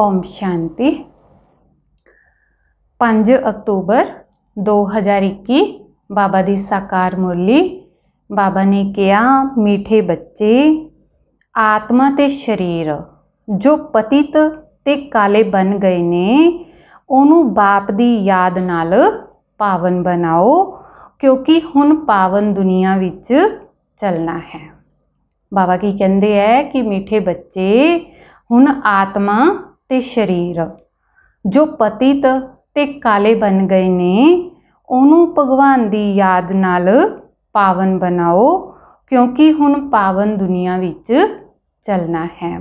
ओम शांति 5 October 2021 ਬਾਬਾ ਦੀ ਸਾਕਾਰ ਮੁਰਲੀ ਬਾਬਾ ਨੇ ਕਿਹਾ ਮੀਠੇ ਬੱਚੇ ਆਤਮਾ ਤੇ ਸਰੀਰ ਜੋ ਪਤਿਤ ਤੇ ਕਾਲੇ ਬਨ ਗਏ ਨੇ ਉਹਨੂੰ ਬਾਪ ਦੀ ਯਾਦ ਨਾਲ ਪਾਵਨ ਬਣਾਓ ਕਿਉਂਕਿ ਹੁਣ ਪਾਵਨ ਦੁਨੀਆ ਵਿੱਚ ਚੱਲਣਾ ਹੈ ਬਾਬਾ ਕੀ ਕਹਿੰਦੇ ਐ ਕਿ ਮੀਠੇ ਬੱਚੇ ਹੁਣ ਆਤਮਾ ਤੇ ਸਰੀਰ ਜੋ ਪਤਿਤ ਤੇ ਕਾਲੇ ਬਣ ਗਏ ਨੇ ਉਹਨੂੰ ਭਗਵਾਨ ਦੀ ਯਾਦ ਨਾਲ ਪਾਵਨ ਬਣਾਓ ਕਿਉਂਕਿ ਹੁਣ ਪਾਵਨ ਦੁਨੀਆ ਵਿੱਚ ਚੱਲਣਾ ਹੈ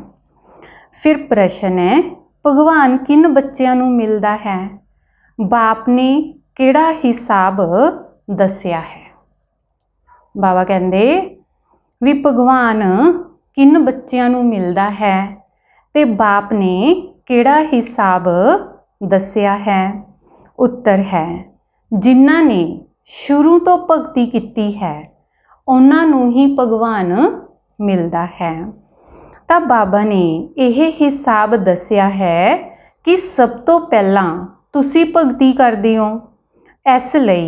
ਫਿਰ ਪ੍ਰਸ਼ਨ ਹੈ ਭਗਵਾਨ ਕਿਨ ਬੱਚਿਆਂ ਨੂੰ ਮਿਲਦਾ ਹੈ ਬਾਪ ਨੇ ਕਿਹੜਾ ਹਿਸਾਬ ਦੱਸਿਆ ਹੈ ਬਾਬਾ ਕਹਿੰਦੇ ਵੀ ਭਗਵਾਨ ਕਿਨ ਬੱਚਿਆਂ ਨੂੰ ਮਿਲਦਾ ਹੈ ਤੇ ਬਾਪ ਨੇ ਕਿਹੜਾ ਹਿਸਾਬ ਦੱਸਿਆ ਹੈ ਉੱਤਰ ਹੈ ਜਿਨ੍ਹਾਂ ਨੇ ਸ਼ੁਰੂ ਤੋਂ ਭਗਤੀ ਕੀਤੀ ਹੈ ਉਹਨਾਂ ਨੂੰ ਹੀ ਭਗਵਾਨ ਮਿਲਦਾ ਹੈ ਤਾਂ ਬਾਬਾ ਨੇ ਇਹ ਹਿਸਾਬ ਦੱਸਿਆ ਹੈ ਕਿ ਸਭ ਤੋਂ ਪਹਿਲਾਂ ਤੁਸੀਂ ਭਗਤੀ ਕਰਦੇ ਹੋ ਇਸ ਲਈ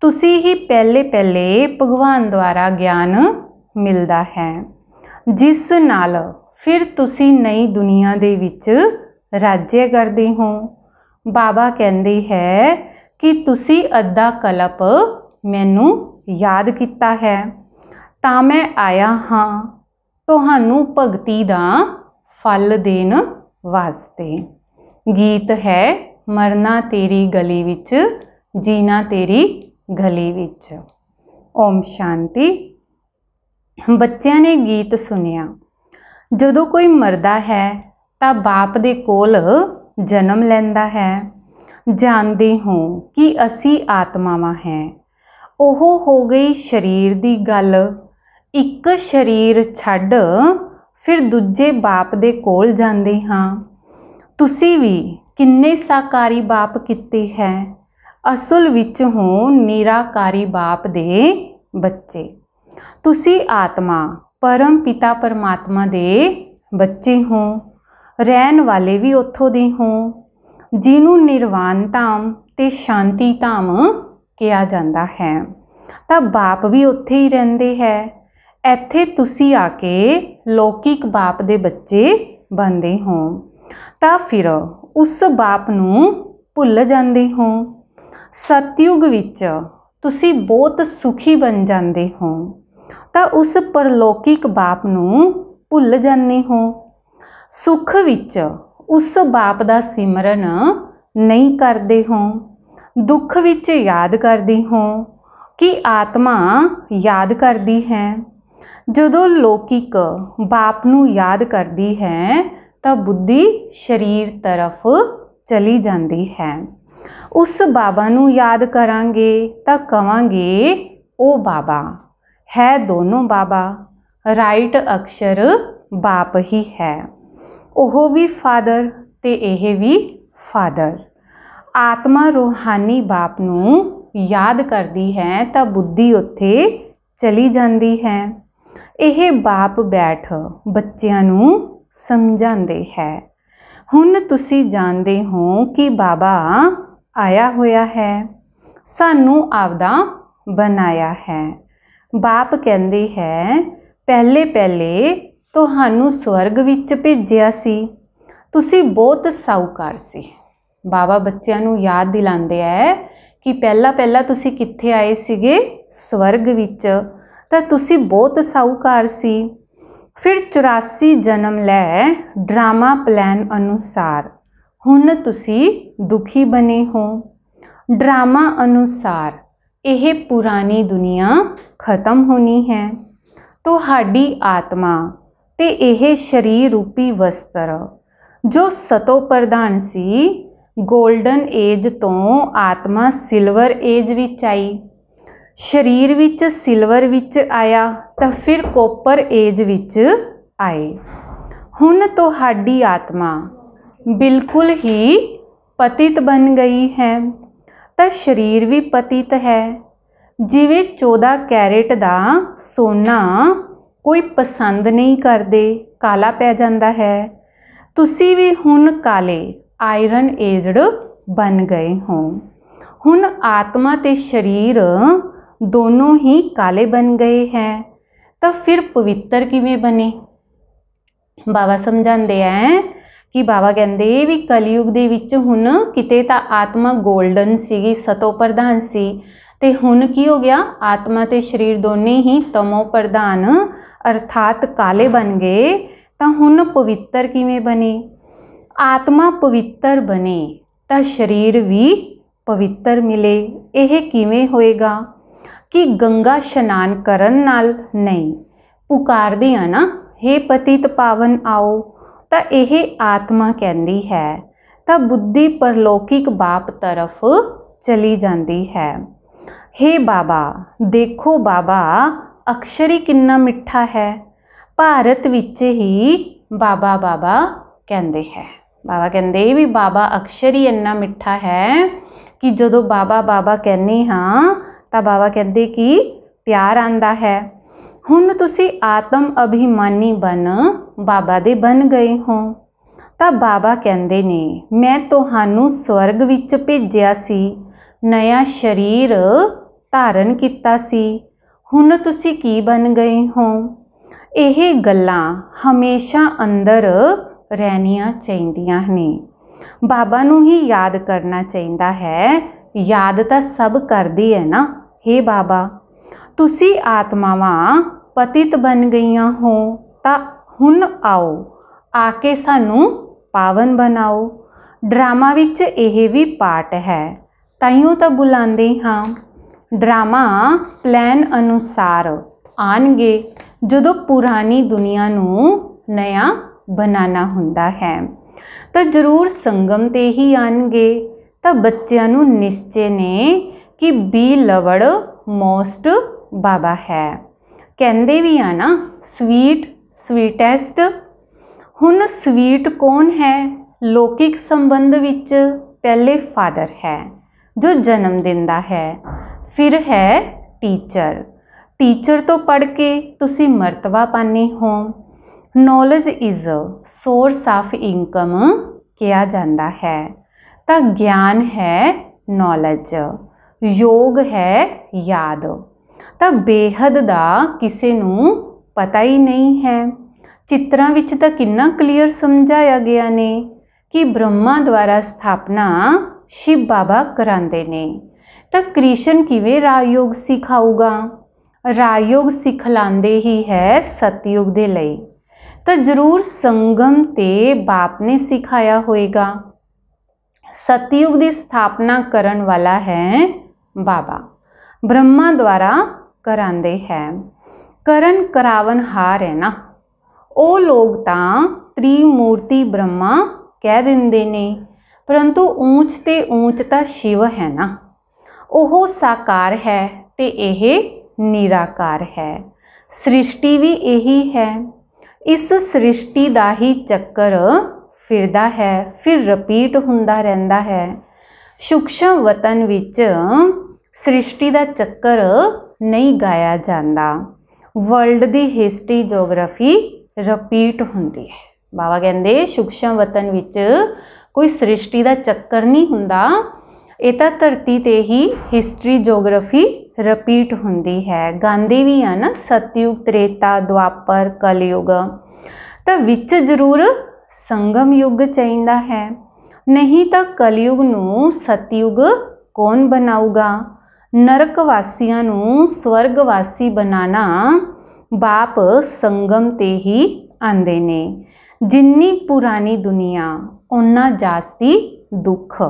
ਤੁਸੀਂ ਹੀ ਪਹਿਲੇ ਪਹਿਲੇ ਭਗਵਾਨ ਦੁਆਰਾ ਗਿਆਨ ਮਿਲਦਾ ਹੈ ਜਿਸ ਨਾਲ ਫਿਰ ਤੁਸੀਂ ਨਈ ਦੁਨੀਆ ਦੇ ਵਿੱਚ राज्य ਕਰਦੀ ਹੂੰ ਬਾਬਾ ਕਹਿੰਦੀ ਹੈ ਕਿ ਤੁਸੀਂ ਅੱਧਾ ਕਲਪ ਮੈਨੂੰ ਯਾਦ ਕੀਤਾ ਹੈ ਤਾਂ ਮੈਂ ਆਇਆ ਹਾਂ ਤੁਹਾਨੂੰ ਭਗਤੀ ਦਾ ਫਲ ਦੇਣ ਵਾਸਤੇ ਗੀਤ ਹੈ ਮਰਨਾ ਤੇਰੀ ਗਲੀ ਵਿੱਚ ਜੀਣਾ ਤੇਰੀ ਗਲੀ ਵਿੱਚ ਓਮ ਸ਼ਾਂਤੀ ਬੱਚਿਆਂ ਨੇ ਗੀਤ ਸੁਨਿਆ ਜਦੋਂ ਕੋਈ ਮਰਦਾ ਹੈ ਤਾਂ ਬਾਪ ਦੇ ਕੋਲ ਜਨਮ ਲੈਂਦਾ ਹੈ ਜਾਣਦੇ ਹੋ ਕਿ ਅਸੀਂ ਆਤਮਾਵਾਂ ਹੈ ਉਹ ਹੋ ਗਈ ਸਰੀਰ ਦੀ ਗੱਲ ਇੱਕ ਸਰੀਰ ਛੱਡ ਫਿਰ ਦੂਜੇ ਬਾਪ ਦੇ ਕੋਲ ਜਾਂਦੇ ਹਾਂ ਤੁਸੀਂ ਵੀ ਕਿੰਨੇ ਸਾਕਾਰੀ ਬਾਪ ਕਿਤੇ ਹੈ ਅਸਲ ਵਿੱਚ ਹੋ ਨਿਰਾਕਾਰੀ ਬਾਪ ਦੇ ਬੱਚੇ ਤੁਸੀਂ ਆਤਮਾ ਪਰਮ ਪਿਤਾ ਪਰਮਾਤਮਾ ਦੇ ਬੱਚੇ ਹੋ ਰਹਿਣ ਵਾਲੇ ਵੀ ਉੱਥੋਂ ਦੇ ਹੋ ਜਿਹਨੂੰ ਨਿਰਵਾਨ ਧਾਮ ਤੇ ਸ਼ਾਂਤੀ ਧਾਮ ਕਿਹਾ ਜਾਂਦਾ ਹੈ ਤਾਂ ਬਾਪ ਵੀ ਉੱਥੇ ਹੀ ਰਹਿੰਦੇ ਹੈ ਇੱਥੇ ਤੁਸੀਂ ਆ ਕੇ ਲੌਕਿਕ ਬਾਪ ਦੇ ਬੱਚੇ ਬਣਦੇ ਹੋ ਤਾਂ ਫਿਰ ਉਸ ਬਾਪ ਨੂੰ ਭੁੱਲ ਜਾਂਦੇ ਹੋ ਸਤਿਯੁਗ ਵਿੱਚ ਤੁਸੀਂ ਬਹੁਤ ਸੁਖੀ ਬਣ ਜਾਂਦੇ ਹੋ ਤਾਂ ਉਸ ਪਰਲੋਕਿਕ ਬਾਪ ਨੂੰ ਭੁੱਲ ਜਾਂਦੇ ਹੋ ਸੁਖ ਵਿੱਚ ਉਸ ਬਾਪ ਦਾ ਸਿਮਰਨ ਨਹੀਂ ਕਰਦੇ ਹੋ ਦੁੱਖ ਵਿੱਚ ਯਾਦ ਕਰਦੇ ਹੋ ਕਿ ਆਤਮਾ ਯਾਦ ਕਰਦੀ ਹੈ ਜਦੋਂ ਲੋਕਿਕ ਬਾਪ ਨੂੰ ਯਾਦ ਕਰਦੀ ਹੈ ਤਾਂ ਬੁੱਧੀ ਸਰੀਰ ਤਰਫ ਚਲੀ ਜਾਂਦੀ ਹੈ ਉਸ ਬਾਬਾ ਨੂੰ ਯਾਦ ਕਰਾਂਗੇ ਤਾਂ ਕਵਾਂਗੇ ਉਹ ਬਾਬਾ ਹੈ ਦੋਨੋਂ ਬਾਬਾ ਰਾਈਟ ਅਕਸ਼ਰ ਬਾਪ ਹੀ ਹੈ ਉਹ ਵੀ ਫਾਦਰ ਤੇ ਇਹ ਵੀ ਫਾਦਰ ਆਤਮਾ ਰੋਹਾਨੀ ਬਾਪ ਨੂੰ ਯਾਦ ਕਰਦੀ ਹੈ ਤਾਂ ਬੁੱਧੀ ਉੱਥੇ ਚਲੀ ਜਾਂਦੀ ਹੈ ਇਹ ਬਾਪ ਬੈਠ ਬੱਚਿਆਂ ਨੂੰ ਸਮਝਾਉਂਦੇ ਹੈ ਹੁਣ ਤੁਸੀਂ ਜਾਣਦੇ ਹੋ ਕਿ ਬਾਬਾ ਆਇਆ ਹੋਇਆ ਹੈ ਸਾਨੂੰ ਆਪਦਾ ਬਣਾਇਆ ਹੈ ਬਾਪ ਕਹਿੰਦੇ ਹੈ ਪਹਿਲੇ ਪਹਿਲੇ ਤੁਹਾਨੂੰ ਸਵਰਗ ਵਿੱਚ ਭੇਜਿਆ ਸੀ ਤੁਸੀਂ ਬਹੁਤ ਸਾਉਕਾਰ ਸੀ ਬਾਬਾ ਬੱਚਿਆਂ ਨੂੰ ਯਾਦ ਦਿਲਾਉਂਦੇ ਹੈ ਕਿ ਪਹਿਲਾਂ ਪਹਿਲਾਂ ਤੁਸੀਂ ਕਿੱਥੇ ਆਏ ਸੀਗੇ ਸਵਰਗ ਵਿੱਚ ਤਾਂ ਤੁਸੀਂ ਬਹੁਤ ਸਾਉਕਾਰ ਸੀ ਫਿਰ 84 ਜਨਮ ਲੈ ਡਰਾਮਾ ਪਲਾਨ ਅਨੁਸਾਰ ਹੁਣ ਤੁਸੀਂ ਦੁਖੀ ਬਨੇ ਹੋ ਡਰਾਮਾ ਅਨੁਸਾਰ ਇਹ ਪੁਰਾਣੀ ਦੁਨੀਆ ਖਤਮ ਹੋਣੀ ਹੈ ਤੁਹਾਡੀ ਆਤਮਾ ਤੇ ਇਹ ਸ਼ਰੀਰ ਰੂਪੀ ਵਸਤਰ ਜੋ ਸਤੋ ਪ੍ਰਧਾਨ ਸੀ 골ਡਨ ਏਜ ਤੋਂ ਆਤਮਾ ਸਿਲਵਰ ਏਜ ਵਿੱਚ ਆਈ ਸਰੀਰ ਵਿੱਚ ਸਿਲਵਰ ਵਿੱਚ ਆਇਆ ਤਾਂ ਫਿਰ ਕੋਪਰ ਏਜ ਵਿੱਚ ਆਏ ਹੁਣ ਤੁਹਾਡੀ ਆਤਮਾ ਬਿਲਕੁਲ ਹੀ ਪਤਿਤ ਬਨ ਗਈ ਹੈ ਤਾਂ ਸਰੀਰ ਵੀ ਪਤਿਤ ਹੈ ਜਿਵੇਂ 14 ਕੈਰੇਟ ਦਾ ਸੋਨਾ ਕੋਈ ਪਸੰਦ ਨਹੀਂ ਕਰਦੇ ਕਾਲਾ ਪੈ ਜਾਂਦਾ ਹੈ ਤੁਸੀਂ ਵੀ ਹੁਣ ਕਾਲੇ ਆਇਰਨ ਏਜਡ ਬਨ ਗਏ ਹੋ ਹੁਣ ਆਤਮਾ ਤੇ ਸਰੀਰ ਦੋਨੋਂ ਹੀ ਕਾਲੇ ਬਨ ਗਏ ਹੈ ਤਾਂ ਫਿਰ ਪਵਿੱਤਰ ਕਿਵੇਂ ਬਨੇ ਬਾਬਾ ਸਮਝਾਉਂਦੇ ਐ ਕਿ ਬਾਬਾ ਕਹਿੰਦੇ ਵੀ ਕਲਯੁਗ ਦੇ ਵਿੱਚ ਹੁਣ ਕਿਤੇ ਤਾਂ ਆਤਮਾ 골ਡਨ ਸੀਗੀ ਸਤੋ ਪ੍ਰਧਾਨ ਸੀ ਤੇ ਹੁਣ ਕੀ ਹੋ ਗਿਆ ਆਤਮਾ ਤੇ ਸਰੀਰ ਦੋਨੇ ਹੀ ਤਮੋ ਪ੍ਰਧਾਨ ਅਰਥਾਤ ਕਾਲੇ ਬਣ ਗਏ ਤਾਂ ਹੁਣ ਪਵਿੱਤਰ ਕਿਵੇਂ ਬਣੇ ਆਤਮਾ ਪਵਿੱਤਰ ਬਣੇ ਤਾਂ ਸਰੀਰ ਵੀ ਪਵਿੱਤਰ ਮਿਲੇ ਇਹ ਕਿਵੇਂ ਹੋਏਗਾ ਕਿ ਗੰਗਾ ਇਸ਼ਨਾਨ ਕਰਨ ਨਾਲ ਨਹੀਂ ਪੁਕਾਰਦੇ ਆ ਨਾ हे ਪਤਿਤ ਪਾਵਨ ਆਓ ਤਾਂ ਇਹ ਆਤਮਾ ਕਹਿੰਦੀ ਹੈ ਤਾਂ ਬੁੱਧੀ ਪਰਲੋਕਿਕ ਬਾਪ ਤਰਫ ਚਲੀ ਜਾਂਦੀ ਹੈ हे ਬਾਬਾ ਦੇਖੋ ਬਾਬਾ ਅਕਸ਼ਰ ਹੀ ਕਿੰਨਾ ਮਿੱਠਾ ਹੈ ਭਾਰਤ ਵਿੱਚ ਹੀ ਬਾਬਾ ਬਾਬਾ ਕਹਿੰਦੇ ਹੈ ਬਾਬਾ ਕਹਿੰਦੇ ਵੀ ਬਾਬਾ ਅਕਸ਼ਰ ਹੀ ਇੰਨਾ ਮਿੱਠਾ ਹੈ ਕਿ ਜਦੋਂ ਬਾਬਾ ਬਾਬਾ ਕਹਿੰਨੇ ਹਾਂ ਤਾਂ ਬਾਬਾ ਕਹਿੰਦੇ ਕਿ ਪਿਆਰ ਆਂਦਾ ਹੈ ਹੁਣ ਤੁਸੀਂ ਆਤਮ ਅਭਿਮਾਨੀ ਬਨ ਬਾਬਾ ਦੇ ਬਨ ਗਏ ਹੋ ਤਾਂ ਬਾਬਾ ਕਹਿੰਦੇ ਨੇ ਮੈਂ ਤੁਹਾਨੂੰ ਸਵਰਗ ਵਿੱਚ ਭੇਜਿਆ ਸੀ ਨਇਆ ਸਰੀਰ ਧਾਰਨ ਕੀਤਾ ਸੀ ਹੁਣ ਤੁਸੀਂ ਕੀ ਬਣ ਗਏ ਹੋ ਇਹ ਗੱਲਾਂ ਹਮੇਸ਼ਾ ਅੰਦਰ ਰਹਿਣੀਆਂ ਚਾਹੀਦੀਆਂ ਨੇ ਬਾਬਾ ਨੂੰ ਹੀ ਯਾਦ ਕਰਨਾ ਚਾਹੀਦਾ ਹੈ ਯਾਦ ਤਾਂ ਸਭ ਕਰਦੀ ਹੈ ਨਾ हे ਬਾਬਾ ਤੁਸੀਂ ਆਤਮਾਵਾਂ ਪਤਿਤ ਬਣ ਗਈਆਂ ਹੋ ਤਾਂ ਹੁਣ ਆਓ ਆ ਕੇ ਸਾਨੂੰ ਪਾਵਨ ਬਣਾਓ ਡਰਾਮਾ ਵਿੱਚ ਇਹ ਵੀ ਪਾਰਟ ਹੈ ਤਾਈਓ ਤਾਂ ਬੁਲਾਉਂਦੇ ਹਾਂ ਡਰਾਮਾ ਪਲਾਨ ਅਨੁਸਾਰ ਆਣਗੇ ਜਦੋਂ ਪੁਰਾਣੀ ਦੁਨੀਆ ਨੂੰ ਨਿਆ ਬਣਾਉਣਾ ਹੁੰਦਾ ਹੈ ਤਾਂ ਜ਼ਰੂਰ ਸੰਗਮ ਤੇ ਹੀ ਆਣਗੇ ਤਾਂ ਬੱਚਿਆਂ ਨੂੰ ਨਿਸ਼ਚੇ ਨੇ ਕਿ ਬੀ ਲਵੜ ਮੋਸਟ ਬਾਬਾ ਹੈ ਕਹਿੰਦੇ ਵੀ ਆ ਨਾ ਸਵੀਟ ਸਵੀਟੈਸਟ ਹੁਣ ਸਵੀਟ ਕੌਣ ਹੈ ਲੋਕਿਕ ਸੰਬੰਧ ਵਿੱਚ ਪਹਿਲੇ ਫਾਦਰ ਹੈ ਜੋ ਜਨਮ ਦਿੰਦਾ ਹੈ ਫਿਰ ਹੈ ਟੀਚਰ ਟੀਚਰ ਤੋਂ ਪੜ੍ਹ ਕੇ ਤੁਸੀਂ ਮਰਤਬਾ ਪਾਣੇ ਹੋ knowledge is a source of income ਕਿਹਾ ਜਾਂਦਾ ਹੈ ਤਾਂ ਗਿਆਨ ਹੈ ਨੋਲੇਜ ਯੋਗ ਹੈ ਯਾਦ ਤਾਂ ਬੇਹਦ ਦਾ ਕਿਸੇ ਨੂੰ ਪਤਾ ਹੀ ਨਹੀਂ ਹੈ ਚਿੱਤਰਾਂ ਵਿੱਚ ਤਾਂ ਕਿੰਨਾ ਕਲੀਅਰ ਸਮਝਾਇਆ ਗਿਆ ਨੇ ਕਿ ਬ੍ਰਹਮਾ ਦੁਆਰਾ ਸਥਾਪਨਾ ਸ਼ਿਵ ਬਾਬਾ ਕਰਾਉਂਦੇ ਨੇ ਤਾਂ ਕ੍ਰਿਸ਼ਨ ਕਿਵੇਂ ਰਾਜਯੋਗ ਸਿਖਾਊਗਾ ਰਾਜਯੋਗ ਸਿਖਲਾਉਂਦੇ ਹੀ ਹੈ ਸਤਯੁਗ ਦੇ ਲਈ ਤਾਂ ਜ਼ਰੂਰ ਸੰਗਮ ਤੇ ਬਾਪ ਨੇ ਸਿਖਾਇਆ ਹੋਵੇਗਾ ਸਤਯੁਗ ਦੀ ਸਥਾਪਨਾ ਕਰਨ ਵਾਲਾ ਹੈ ਬਾਬਾ ਬ੍ਰਹਮਾ ਦੁਆਰਾ ਕਰਾਂਦੇ ਹੈ ਕਰਨ ਕਰਾਵਨ ਹਾਰ ਹੈ ਨਾ ਉਹ ਲੋਕ ਤਾਂ ਤ੍ਰਿਮੂਰਤੀ ਬ੍ਰਹਮਾ ਕਹਿ ਦਿੰਦੇ ਨੇ ਪਰੰਤੂ ਉੱਚ ਤੇ ਉੱਚ ਤਾਂ ਸ਼ਿਵ ਹੈ ਨਾ ਉਹ ਸਾਕਾਰ ਹੈ ਤੇ ਇਹ ਨਿਰਾਕਾਰ ਹੈ ਸ੍ਰਿਸ਼ਟੀ ਵੀ ਇਹੀ ਹੈ ਇਸ ਸ੍ਰਿਸ਼ਟੀ ਦਾ ਹੀ ਚੱਕਰ ਫਿਰਦਾ ਹੈ ਫਿਰ ਰਿਪੀਟ ਹੁੰਦਾ ਰਹਿੰਦਾ ਹੈ ਸ਼ੁਕਸ਼ਮ ਵਤਨ ਵਿੱਚ ਸ੍ਰਿਸ਼ਟੀ ਦਾ ਚੱਕਰ ਨਹੀਂ ਗਾਇਆ ਜਾਂਦਾ ਵਰਲਡ ਦੀ ਹਿਸਟਰੀ ਜੀਓਗ੍ਰਾਫੀ ਰਿਪੀਟ ਹੁੰਦੀ ਹੈ ਬਾਬਾ ਕਹਿੰਦੇ ਸ਼ੁਕਸ਼ਮ ਵਤਨ ਵਿੱਚ ਕੋਈ ਸ੍ਰਿਸ਼ਟੀ ਦਾ ਚੱਕਰ ਨਹੀਂ ਹੁੰਦਾ ਇਹ ਤਾਂ ਧਰਤੀ ਤੇ ਹੀ ਹਿਸਟਰੀ ਜੀਓਗ੍ਰਾਫੀ ਰਿਪੀਟ ਹੁੰਦੀ ਹੈ ਗਾਂਧੀ ਵੀ ਆ ਨਾ ਸਤਯੁਗ ਤ੍ਰੇਤਾ ਦੁਆਪਰ ਕਲਯੁਗ ਤਾਂ ਵਿੱਚ ਜ਼ਰੂਰ ਸੰਗਮ ਯੁੱਗ ਚਾਹੀਦਾ ਹੈ ਨਹੀਂ ਤਾਂ ਕਲਯੁਗ ਨੂੰ ਸਤਯੁਗ ਕੌਣ ਬਣਾਊਗਾ ਨਰਕ ਵਾਸੀਆਂ ਨੂੰ ਸਵਰਗ ਵਾਸੀ ਬਣਾਣਾ ਬਾਪ ਸੰਗਮ ਤੇ ਹੀ ਆਂਦੇ ਨੇ ਜਿੰਨੀ ਪੁਰਾਣੀ ਦੁਨੀਆ ਉਹਨਾਂ ਜਾਸਤੀ ਦੁੱਖ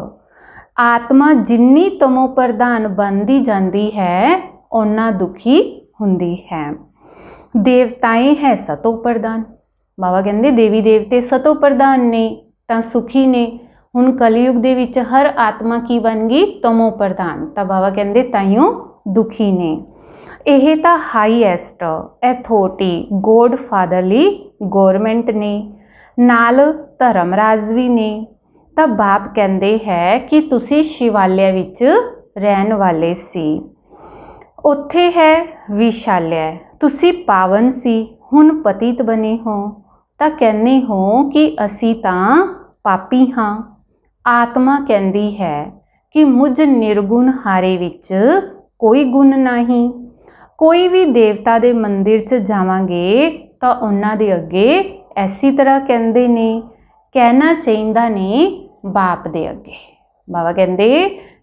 ਆਤਮਾ ਜਿੰਨੀ ਤਮੋ ਪ੍ਰਧਾਨ ਬੰਦੀ ਜਾਂਦੀ ਹੈ ਉਹਨਾਂ ਦੁਖੀ ਹੁੰਦੀ ਹੈ ਦੇਵਤਾਏ ਹੈ ਸਤੋ ਪ੍ਰਧਾਨ ਬਾਬਾ ਕਹਿੰਦੇ ਦੇਵੀ ਦੇਵਤੇ ਸਤੋ ਪ੍ਰਧਾਨ ਨੇ ਤਾਂ ਸੁਖੀ ਨੇ ਹੁਣ ਕਲਯੁਗ ਦੇ ਵਿੱਚ ਹਰ ਆਤਮਾ ਕੀ ਬਣ ਗਈ ਤਮੋ ਪ੍ਰਧਾਨ ਤਾਂ ਬਾਬਾ ਕਹਿੰਦੇ ਤਾਈਓ ਦੁਖੀ ਨੇ ਇਹ ਤਾਂ highest authority God fatherly government ਨੇ ਨਾਲ ਧਰਮ ਰਾਜ ਵੀ ਨੇ ਤਾਂ ਬਾਪ ਕਹਿੰਦੇ ਹੈ ਕਿ ਤੁਸੀਂ ਸ਼ਿਵਾਲਿਆ ਵਿੱਚ ਰਹਿਣ ਵਾਲੇ ਸੀ ਉੱਥੇ ਹੈ ਵਿਸ਼ਾਲਿਆ ਤੁਸੀਂ ਪਾਵਨ ਸੀ ਹੁਣ ਪਤਿਤ ਬਣੇ ਹੋ ਤਾਂ ਕਹਿੰਨੇ ਹੋ ਕਿ ਅਸੀਂ ਤਾਂ ਪਾਪੀ ਹਾਂ ਆਤਮਾ ਕਹਿੰਦੀ ਹੈ ਕਿ ਮੁਝ ਨਿਰਗੁਣ ਹਾਰੇ ਵਿੱਚ ਕੋਈ ਗੁਣ ਨਹੀਂ ਕੋਈ ਵੀ ਦੇਵਤਾ ਦੇ ਮੰਦਿਰ 'ਚ ਜਾਵਾਂਗੇ ਤਾਂ ਉਹਨਾਂ ਦੇ ਅੱਗੇ ਐਸੀ ਤਰ੍ਹਾਂ ਕਹਿੰਦੇ ਨੇ ਕਹਿਣਾ ਚਾਹੀਦਾ ਨੇ ਬਾਪ ਦੇ ਅੱਗੇ ਬਾਬਾ ਕਹਿੰਦੇ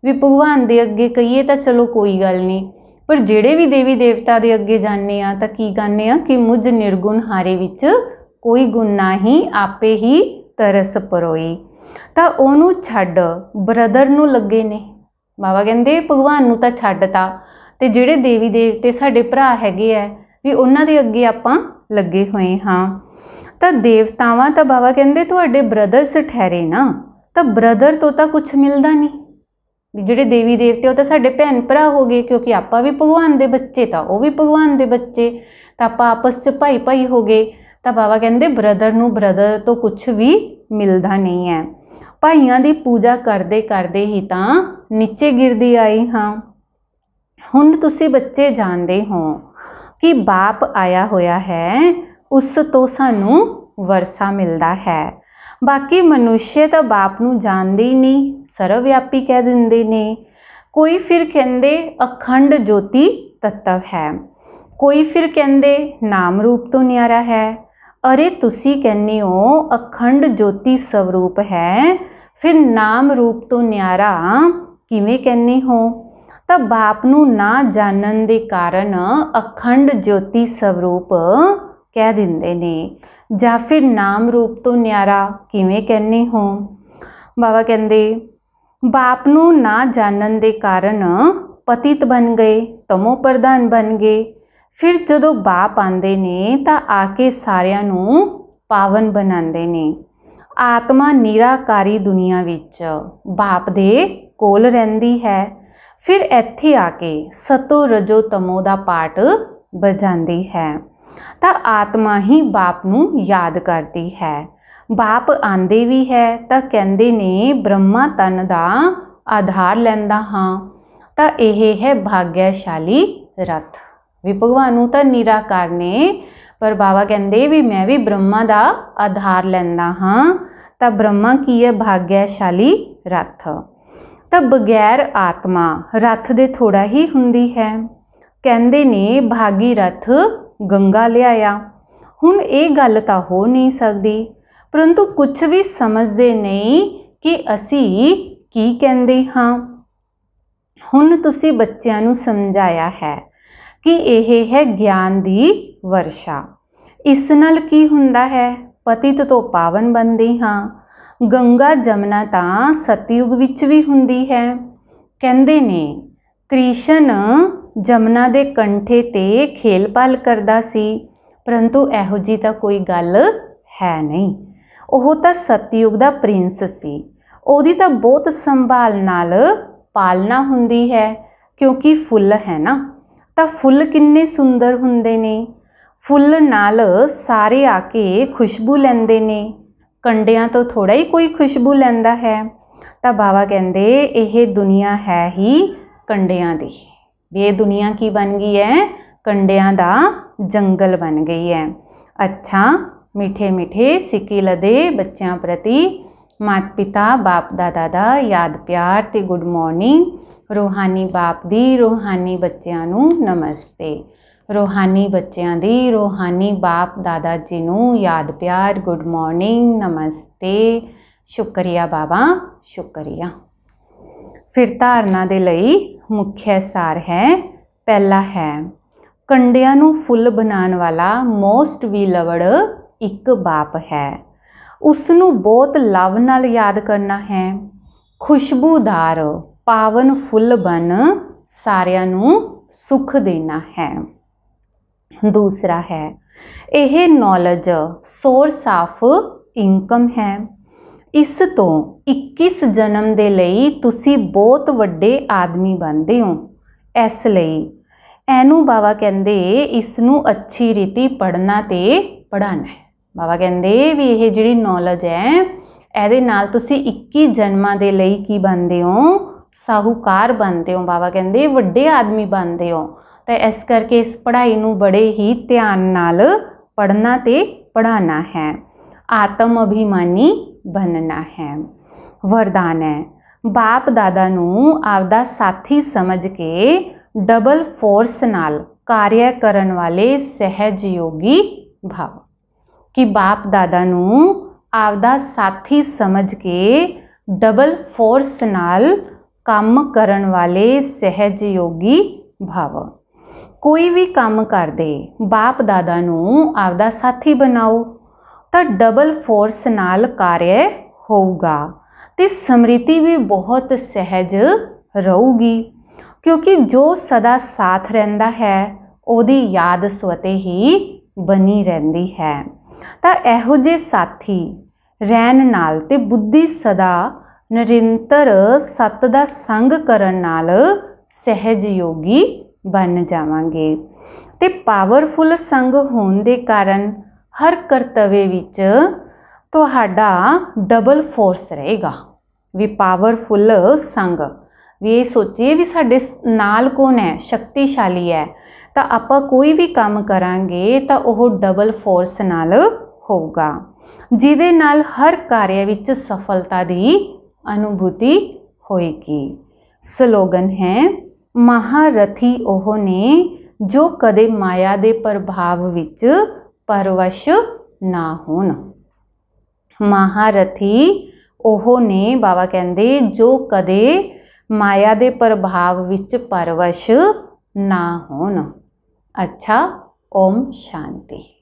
ਵੀ ਭਗਵਾਨ ਦੇ ਅੱਗੇ ਕਹੀਏ ਤਾਂ ਚਲੋ ਕੋਈ ਗੱਲ ਨਹੀਂ ਪਰ ਜਿਹੜੇ ਵੀ ਦੇਵੀ ਦੇਵਤਾ ਦੇ ਅੱਗੇ ਜਾਣੇ ਆ ਤਾਂ ਕੀ ਗਾਣੇ ਆ ਕਿ ਮੁਝ ਨਿਰਗੁਣ ਹਾਰੇ ਵਿੱਚ ਕੋਈ ਗੁਣ ਨਹੀਂ ਆਪੇ ਹੀ ਤਰਸ ਪਰੋਈ ਤਾਂ ਉਹਨੂੰ ਛੱਡ ਬ੍ਰਦਰ ਨੂੰ ਲੱਗੇ ਨੇ ਬਾਬਾ ਕਹਿੰਦੇ ਭਗਵਾਨ ਨੂੰ ਤਾਂ ਛੱਡਤਾ ਤੇ ਜਿਹੜੇ ਦੇਵੀ ਦੇਵਤੇ ਸਾਡੇ ਭਰਾ ਹੈਗੇ ਆ ਵੀ ਉਹਨਾਂ ਦੇ ਅੱਗੇ ਆਪਾਂ ਲੱਗੇ ਹੋਏ ਹਾਂ ਤਾਂ ਦੇਵਤਾਵਾਂ ਤਾਂ ਬਾਬਾ ਕਹਿੰਦੇ ਤੁਹਾਡੇ ਬ੍ਰਦਰਸ ਠਹਿਰੇ ਨਾ ਤਾਂ ਬ੍ਰਦਰ ਤੋਂ ਤਾਂ ਕੁਝ ਮਿਲਦਾ ਨਹੀਂ ਜਿਹੜੇ ਦੇਵੀ ਦੇਵਤੇ ਉਹ ਤਾਂ ਸਾਡੇ ਭੈਣ ਭਰਾ ਹੋ ਗਏ ਕਿਉਂਕਿ ਆਪਾਂ ਵੀ ਭਗਵਾਨ ਦੇ ਬੱਚੇ ਤਾਂ ਉਹ ਵੀ ਭਗਵਾਨ ਦੇ ਬੱਚੇ ਤਾਂ ਆਪਾਂ ਆਪਸ 'ਚ ਭਾਈ ਭਾਈ ਹੋ ਗਏ ਤਾਂ ਬਾਬਾ ਕਹਿੰਦੇ ਬ੍ਰਦਰ ਨੂੰ ਬ੍ਰਦਰ ਤੋਂ ਕੁਝ ਵੀ ਮਿਲਦਾ ਨਹੀਂ ਹੈ ਭਾਈਆਂ ਦੀ ਪੂਜਾ ਕਰਦੇ ਕਰਦੇ ਹੀ ਤਾਂ ਨੀਚੇ ਗਿਰਦੀ ਆਈ ਹਾਂ ਹੁਣ ਤੁਸੀਂ ਬੱਚੇ ਜਾਣਦੇ ਹੋ ਕਿ ਬਾਪ ਆਇਆ ਹੋਇਆ ਹੈ ਉਸ ਤੋਂ ਸਾਨੂੰ ਵਰਸਾ ਮਿਲਦਾ ਹੈ ਬਾਕੀ ਮਨੁੱਸ਼ੇ ਤਾਂ ਬਾਪ ਨੂੰ ਜਾਣਦੇ ਹੀ ਨਹੀਂ ਸਰਵਵਿਆਪੀ ਕਹਿ ਦਿੰਦੇ ਨੇ ਕੋਈ ਫਿਰ ਕਹਿੰਦੇ ਅਖੰਡ ਜੋਤੀ ਤਤਵ ਹੈ ਕੋਈ ਫਿਰ ਕਹਿੰਦੇ ਨਾਮ ਰੂਪ ਤੋਂ ਨਿਆਰਾ ਹੈ ਅਰੇ ਤੁਸੀਂ ਕਹਿੰਨੇ ਹੋ ਅਖੰਡ ਜੋਤੀ ਸਵਰੂਪ ਹੈ ਫਿਰ ਨਾਮ ਰੂਪ ਤੋਂ ਨਿਆਰਾ ਕਿਵੇਂ ਕਹਿੰਨੇ ਹੋ ਤਾਂ ਬਾਪ ਨੂੰ ਨਾ ਜਾਣਨ ਦੇ ਕਾਰਨ ਅਖੰਡ ਜੋਤੀ ਸਵਰੂਪ ਕਹਿ ਦਿੰਦੇ ਨੇ ਜਾਂ ਫਿਰ ਨਾਮ ਰੂਪ ਤੋਂ ਨਿਆਰਾ ਕਿਵੇਂ ਕਹਿੰਨੇ ਹੋ ਬਾਬਾ ਕਹਿੰਦੇ ਬਾਪ ਨੂੰ ਨਾ ਜਾਣਨ ਦੇ ਕਾਰਨ ਪਤਿਤ ਬਣ ਗਏ ਤਮੋ ਪ੍ਰਧਾਨ ਬਣ ਗਏ ਫਿਰ ਜਦੋਂ ਬਾਪ ਆਂਦੇ ਨੇ ਤਾਂ ਆ ਕੇ ਸਾਰਿਆਂ ਨੂੰ ਪਾਵਨ ਬਣਾਉਂਦੇ ਨੇ ਆਤਮਾ ਨਿਰਾਕਾਰੀ ਦੁਨੀਆ ਵਿੱਚ ਬਾਪ ਦੇ ਕੋਲ ਰਹਿੰਦੀ ਹੈ ਫਿਰ ਇੱਥੇ ਆ ਕੇ ਸਤੋ ਰਜੋ ਤਮੋ ਦਾ ਪਾਠ ਵਜਾਂਦੀ ਹੈ ਤਾਂ ਆਤਮਾ ਹੀ ਬਾਪ ਨੂੰ ਯਾਦ ਕਰਦੀ ਹੈ ਬਾਪ ਆਂਦੇ ਵੀ ਹੈ ਤਾਂ ਕਹਿੰਦੇ ਨੇ ਬ੍ਰਹਮਾ ਤਨ ਦਾ ਆਧਾਰ ਲੈਂਦਾ ਹਾਂ ਤਾਂ ਇਹ ਹੈ ਭਾਗਿਆਸ਼ਾਲੀ ਰਥ ਵੀ ਭਗਵਾਨ ਨੂੰ ਤਾਂ ਨਿਰਾਕਾਰ ਨੇ ਪਰ ਬਾਬਾ ਕਹਿੰਦੇ ਵੀ ਮੈਂ ਵੀ ਬ੍ਰਹਮਾ ਦਾ ਆਧਾਰ ਲੈਂਦਾ ਹਾਂ ਤਾਂ ਬ੍ਰਹਮਾ ਕੀ ਹੈ ਭਾਗਿਆਸ਼ਾਲੀ ਰਥ ਤਾਂ ਬਗੈਰ ਆਤਮਾ ਰਥ ਦੇ ਥੋੜਾ ਹੀ ਹੁੰਦੀ ਹੈ ਕਹਿੰਦੇ ਨੇ ਭਾਗੀ ਰਥ ਗੰਗਾ ਲਿਆਇਆ ਹੁਣ ਇਹ ਗੱਲ ਤਾਂ ਹੋ ਨਹੀਂ ਸਕਦੀ ਪਰੰਤੂ ਕੁਝ ਵੀ ਸਮਝਦੇ ਨਹੀਂ ਕਿ ਅਸੀਂ ਕੀ ਕਹਿੰਦੇ ਹਾਂ ਹੁਣ ਤੁਸੀਂ ਬੱਚਿਆਂ ਨੂੰ ਸਮਝਾਇਆ ਹੈ ਕਿ ਇਹ ਹੈ ਗਿਆਨ ਦੀ ਵਰਸ਼ਾ ਇਸ ਨਾਲ ਕੀ ਹੁੰਦਾ ਹੈ ਪਤਿਤ ਤੋਂ ਪਾਵਨ ਬੰਦੇ ਹਾਂ ਗੰਗਾ ਜਮਨਾ ਤਾਂ ਸਤਯੁਗ ਵਿੱਚ ਵੀ ਹੁੰਦੀ ਹੈ ਕਹਿੰਦੇ ਨੇ ਕ੍ਰਿਸ਼ਨ ਜਮਨਾ ਦੇ ਕੰਠੇ ਤੇ ਖੇਲਪਾਲ ਕਰਦਾ ਸੀ ਪਰੰਤੂ ਇਹੋ ਜੀ ਤਾਂ ਕੋਈ ਗੱਲ ਹੈ ਨਹੀਂ ਉਹ ਤਾਂ ਸਤਯੁਗ ਦਾ ਪ੍ਰਿੰਸ ਸੀ ਉਹਦੀ ਤਾਂ ਬਹੁਤ ਸੰਭਾਲ ਨਾਲ ਪਾਲਣਾ ਹੁੰਦੀ ਹੈ ਕਿਉਂਕਿ ਫੁੱਲ ਹੈ ਨਾ ਤਾਂ ਫੁੱਲ ਕਿੰਨੇ ਸੁੰਦਰ ਹੁੰਦੇ ਨੇ ਫੁੱਲ ਨਾਲ ਸਾਰੇ ਆ ਕੇ ਖੁਸ਼ਬੂ ਲੈਂਦੇ ਨੇ ਕੰਡਿਆਂ ਤੋਂ ਥੋੜਾ ਹੀ ਕੋਈ ਖੁਸ਼ਬੂ ਲੈਂਦਾ ਹੈ ਤਾਂ ਬਾਬਾ ਕਹਿੰਦੇ ਇਹ ਦੁਨੀਆ ਹੈ ਹੀ ਕੰਡਿਆਂ ਦੀ ਇਹ ਦੁਨੀਆ ਕੀ ਬਣ ਗਈ ਹੈ ਕੰਡਿਆਂ ਦਾ ਜੰਗਲ ਬਣ ਗਈ ਹੈ ਅੱਛਾ ਮਿੱਠੇ ਮਿੱਠੇ ਸਿੱਕੀ ਲਦੇ ਬੱਚਿਆਂ ਪ੍ਰਤੀ ਮਾਤ ਪਿਤਾ ਬਾਪ ਦਾਦਾ ਦਾ ਯਾਦ ਪਿਆਰ ਤੇ ਗੁੱਡ ਮਾਰਨਿੰਗ ਰੋਹਾਨੀ ਬਾਪ ਦੀ ਰੋਹਾਨੀ ਬੱਚਿਆਂ ਨੂੰ ਨਮਸਤੇ ਰੋਹਾਨੀ ਬੱਚਿਆਂ ਦੀ ਰੋਹਾਨੀ ਬਾਪ ਦਾਦਾ ਜੀ ਨੂੰ ਯਾਦ ਪਿਆਰ ਗੁੱਡ ਮਾਰਨਿੰਗ ਨਮਸਤੇ ਸ਼ੁਕਰੀਆ ਬਾਬਾ ਸ਼ੁਕਰੀਆ ਫਿਰ ਧਾਰਨਾ ਦੇ ਲਈ ਮੁੱਖ ਸਾਰ ਹੈ ਪਹਿਲਾ ਹੈ ਕੰਡਿਆਂ ਨੂੰ ਫੁੱਲ ਬਣਾਉਣ ਵਾਲਾ ਮੋਸਟ ਵੀ ਲਵੜ ਇੱਕ ਬਾਪ ਹੈ ਉਸ ਨੂੰ ਬਹੁਤ ਲਵ ਨਾਲ ਯਾਦ ਕਰਨਾ ਹੈ ਖੁਸ਼ਬੂਦਾਰ ਪਾਵਨ ਫੁੱਲ ਬਨ ਸਾਰਿਆਂ ਨੂੰ ਸੁਖ ਦੇਣਾ ਹੈ ਦੂਸਰਾ ਹੈ ਇਹ ਨੌਲੇਜ ਸੋਰਸ ਆਫ ਇਨਕਮ ਹੈ ਇਸ ਤੋਂ 21 ਜਨਮ ਦੇ ਲਈ ਤੁਸੀਂ ਬਹੁਤ ਵੱਡੇ ਆਦਮੀ ਬਣਦੇ ਹੋ ਇਸ ਲਈ ਐਨੂ ਬਾਬਾ ਕਹਿੰਦੇ ਇਸ ਨੂੰ ਅੱਛੀ ਰੀਤੀ ਪੜਨਾ ਤੇ ਪੜਾਣਾ ਹੈ ਬਾਬਾ ਕਹਿੰਦੇ ਵੀ ਇਹ ਜਿਹੜੀ ਨੌਲੇਜ ਹੈ ਇਹਦੇ ਨਾਲ ਤੁਸੀਂ 21 ਜਨਮਾਂ ਦੇ ਲਈ ਕੀ ਬਣਦੇ ਹੋ ਸਾਹੂਕਾਰ ਬਣਦੇ ਹੋ ਬਾਬਾ ਕਹਿੰਦੇ ਵੱਡੇ ਆਦਮੀ ਬਣਦੇ ਹੋ ਤਾਂ ਇਸ ਕਰਕੇ ਇਸ ਪੜ੍ਹਾਈ ਨੂੰ ਬੜੇ ਹੀ ਧਿਆਨ ਨਾਲ ਪੜਨਾ ਤੇ ਪੜਾਣਾ ਹੈ ਆਤਮ ਅਭਿਮਾਨੀ ਬਣਨਾ ਹੈ ਵਰਦਾਨ ਹੈ ਬਾਪ ਦਾਦਾ ਨੂੰ ਆਪਦਾ ਸਾਥੀ ਸਮਝ ਕੇ ਡਬਲ ਫੋਰਸ ਨਾਲ ਕਾਰਜ ਕਰਨ ਵਾਲੇ ਸਹਿਜਯੋਗੀ ਭਾਵ ਕਿ ਬਾਪ ਦਾਦਾ ਨੂੰ ਆਪਦਾ ਸਾਥੀ ਸਮਝ ਕੇ ਡਬਲ ਫੋਰਸ ਨਾਲ ਕੰਮ ਕਰਨ ਵਾਲੇ ਸਹਿਜਯੋਗੀ ਭਾਵ ਕੋਈ ਵੀ ਕੰਮ ਕਰਦੇ ਬਾਪ ਦਾਦਾ ਨੂੰ ਆਪਦਾ ਸਾਥੀ ਬਣਾਓ ਤਾਂ ਡਬਲ ਫੋਰਸ ਨਾਲ ਕਾਰਜ ਹੋਊਗਾ ਤੇ ਸਮ੍ਰਿਤੀ ਵੀ ਬਹੁਤ ਸਹਿਜ ਰਹੂਗੀ ਕਿਉਂਕਿ ਜੋ ਸਦਾ ਸਾਥ ਰਹਿੰਦਾ ਹੈ ਉਹਦੀ ਯਾਦ ਸਵਤੇ ਹੀ ਬਣੀ ਰਹਿੰਦੀ ਹੈ ਤਾਂ ਇਹੋ ਜੇ ਸਾਥੀ ਰਹਿਣ ਨਾਲ ਤੇ ਬੁੱਧੀ ਸਦਾ ਨਿਰੰਤਰ ਸਤ ਦਾ ਸੰਗ ਕਰਨ ਨਾਲ ਸਹਿਜ ਯੋਗੀ ਬਣ ਜਾਵਾਂਗੇ ਤੇ ਪਾਵਰਫੁਲ ਸੰਗ ਹੋਣ ਦੇ ਕਾਰਨ ਹਰ ਕਰਤਵੇ ਵਿੱਚ ਤੁਹਾਡਾ ਡਬਲ ਫੋਰਸ ਰਹੇਗਾ ਵੀ ਪਾਵਰਫੁਲ ਸੰਗ ਵੀ ਇਹ ਸੋਚੀਏ ਵੀ ਸਾਡੇ ਨਾਲ ਕੋਣ ਹੈ ਸ਼ਕਤੀਸ਼ਾਲੀ ਹੈ ਤਾਂ ਆਪਾਂ ਕੋਈ ਵੀ ਕੰਮ ਕਰਾਂਗੇ ਤਾਂ ਉਹ ਡਬਲ ਫੋਰਸ ਨਾਲ ਹੋਊਗਾ ਜਿਹਦੇ ਨਾਲ ਹਰ ਕਾਰਜ ਵਿੱਚ ਸਫਲਤਾ ਦੀ ਅਨੁਭੂਤੀ ਹੋਏਗੀ ਸਲੋਗਨ ਹੈ ਮਹਾਰਥੀ ਉਹ ਨੇ ਜੋ ਕਦੇ ਮਾਇਆ ਦੇ ਪ੍ਰਭਾਵ ਵਿੱਚ ਪਰਵਸ਼ ਨਾ ਹੋਣ ਮਹਾਰਥੀ ਉਹ ਨੇ ਬਾਬਾ ਕਹਿੰਦੇ ਜੋ ਕਦੇ ਮਾਇਆ ਦੇ ਪ੍ਰਭਾਵ ਵਿੱਚ ਪਰਵਸ਼ ਨਾ ਹੋਣ ਅੱਛਾ ਓਮ ਸ਼ਾਂਤੀ